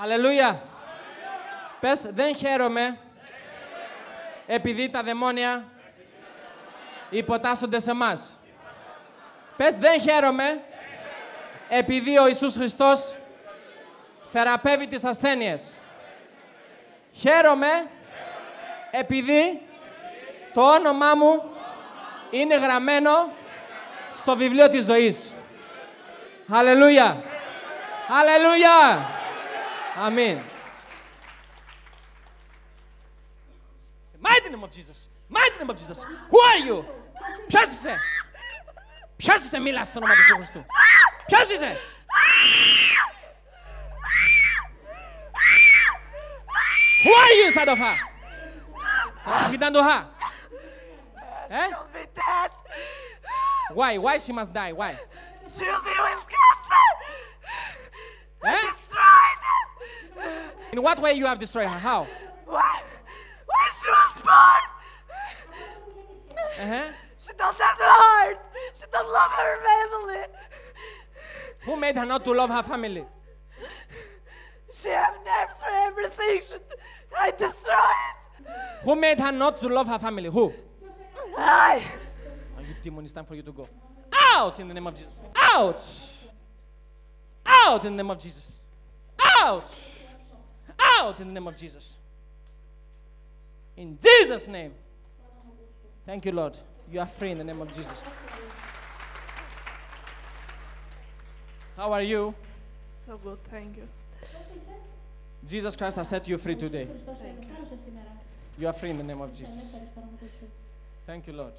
Αλληλούια. Πες, δεν χαίρομαι επειδή τα δαιμόνια υποτάσσονται σε μας. Πες, δεν χαίρομαι επειδή ο Ιησούς Χριστός θεραπεύει τις ασθένειες. Χαίρομαι επειδή το όνομά μου είναι γραμμένο στο βιβλίο της ζωής. Αλληλούια! Αλληλούια! Amén. Mighty name of Jesus. Mighty name of Jesus. Who are you? Ποιος είσαι. Ποιος είσαι μίλα στο όνομα του Χριστού. Ποιος είσαι. Who are you, son of her? What have to her? Eh? She'll be dead. Why? Why she must die? Why? She'll be with cancer. Eh? In what way you have destroyed her? How? When, when she was born, uh-huh. she doesn't have the heart. She doesn't love her family. Who made her not to love her family? She have nerves for everything. She, I destroyed. Who made her not to love her family? Who? I. Are you demon? It's time for you to go. Out in the name of Jesus. Out. Out in the name of Jesus. Out out in the name of Jesus. In Jesus' name. Thank you, Lord. You are free in the name of Jesus. How are you? So good, thank you. Jesus Christ has set you free today. You. you are free in the name of Jesus. Thank you, Lord.